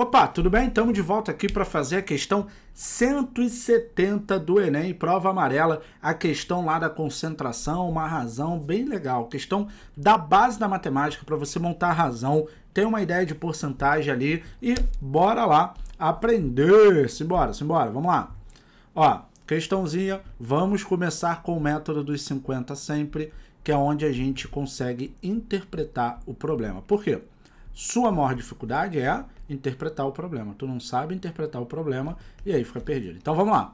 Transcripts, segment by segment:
Opa, tudo bem? Estamos de volta aqui para fazer a questão 170 do Enem, prova amarela, a questão lá da concentração, uma razão bem legal, questão da base da matemática para você montar a razão, ter uma ideia de porcentagem ali e bora lá aprender. Simbora, simbora, vamos lá. Ó, questãozinha, vamos começar com o método dos 50 sempre, que é onde a gente consegue interpretar o problema. Por quê? Sua maior dificuldade é interpretar o problema. Tu não sabe interpretar o problema e aí fica perdido. Então vamos lá.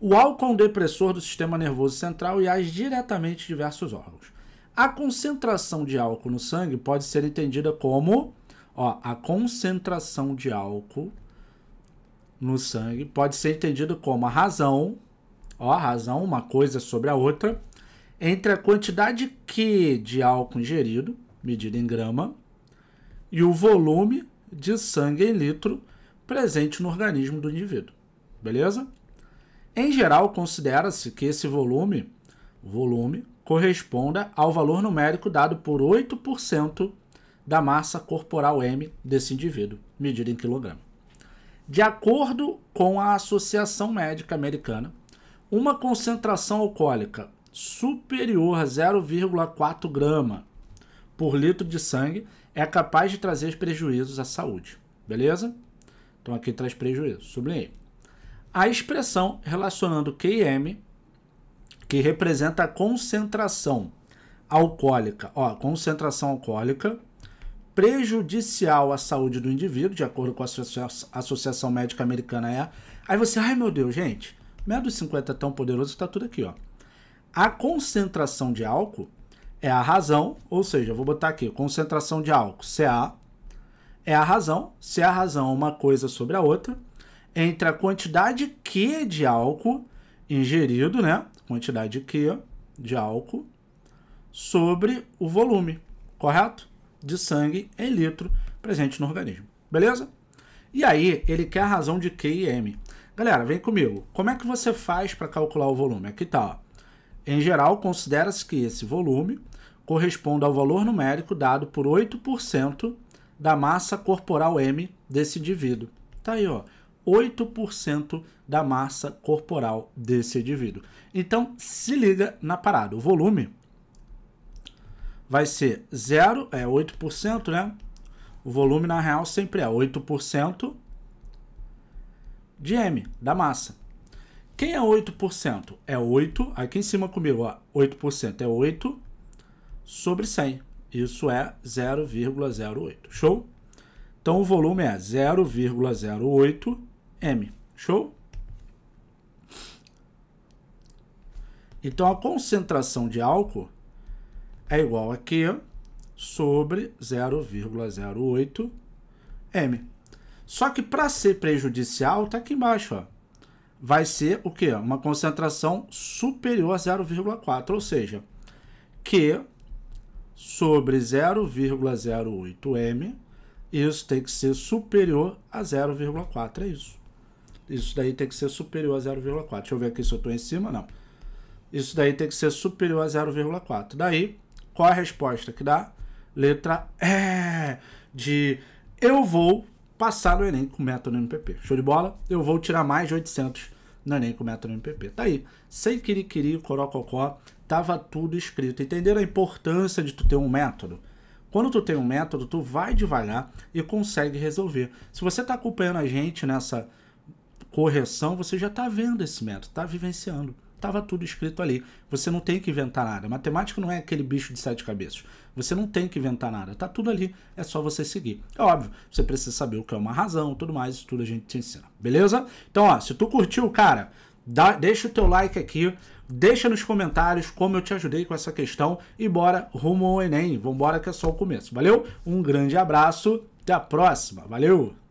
O álcool é depressor do sistema nervoso central e age diretamente diversos órgãos. A concentração de álcool no sangue pode ser entendida como ó, a concentração de álcool no sangue pode ser entendida como a razão, ó, a razão, uma coisa sobre a outra, entre a quantidade que de álcool ingerido, medida em grama, e o volume de sangue em litro presente no organismo do indivíduo. Beleza? Em geral, considera-se que esse volume, volume corresponda ao valor numérico dado por 8% da massa corporal M desse indivíduo, medida em quilograma. De acordo com a Associação Médica Americana, uma concentração alcoólica superior a 0,4 grama por litro de sangue é capaz de trazer prejuízos à saúde. Beleza? Então aqui traz prejuízo. Sublinhei. A expressão relacionando QM, que representa a concentração alcoólica, ó, concentração alcoólica prejudicial à saúde do indivíduo, de acordo com a Associação Médica Americana é. Aí você, ai meu Deus, gente, método 50 é tão poderoso que tá tudo aqui, ó. A concentração de álcool é a razão, ou seja, vou botar aqui, concentração de álcool, CA, é a razão, se a razão é uma coisa sobre a outra, entre a quantidade Q de álcool ingerido, né? Quantidade Q de álcool sobre o volume, correto? De sangue em litro presente no organismo, beleza? E aí, ele quer a razão de Q e M. Galera, vem comigo. Como é que você faz para calcular o volume? Aqui tá, ó. Em geral, considera-se que esse volume corresponde ao valor numérico dado por 8% da massa corporal M desse indivíduo. Tá aí, ó. 8% da massa corporal desse indivíduo. Então, se liga na parada. O volume vai ser 0, é 8%, né? O volume, na real, sempre é 8% de M, da massa. Quem é 8%? É 8, aqui em cima comigo, ó, 8% é 8 sobre 100. Isso é 0,08, show? Então o volume é 0,08 m, show? Então a concentração de álcool é igual a Q sobre 0,08 m. Só que para ser prejudicial, está aqui embaixo, ó vai ser o que? Uma concentração superior a 0,4, ou seja, Q sobre 0,08M, isso tem que ser superior a 0,4, é isso. Isso daí tem que ser superior a 0,4. Deixa eu ver aqui se eu estou em cima, não. Isso daí tem que ser superior a 0,4. Daí, qual a resposta que dá? Letra E de eu vou passar no Enem com método MPP. Show de bola? Eu vou tirar mais de 800 não é nem com o método MPP. Tá aí, sem quiriquiri, corococó, tava tudo escrito. Entenderam a importância de tu ter um método? Quando tu tem um método, tu vai devagar e consegue resolver. Se você está acompanhando a gente nessa correção, você já está vendo esse método, está vivenciando. Tava tudo escrito ali. Você não tem que inventar nada. Matemática não é aquele bicho de sete cabeças. Você não tem que inventar nada. Tá tudo ali. É só você seguir. É óbvio, você precisa saber o que é uma razão, tudo mais, isso tudo a gente te ensina. Beleza? Então, ó, se tu curtiu, cara, dá, deixa o teu like aqui. Deixa nos comentários como eu te ajudei com essa questão e bora rumo ao Enem. Vambora que é só o começo. Valeu? Um grande abraço. Até a próxima. Valeu!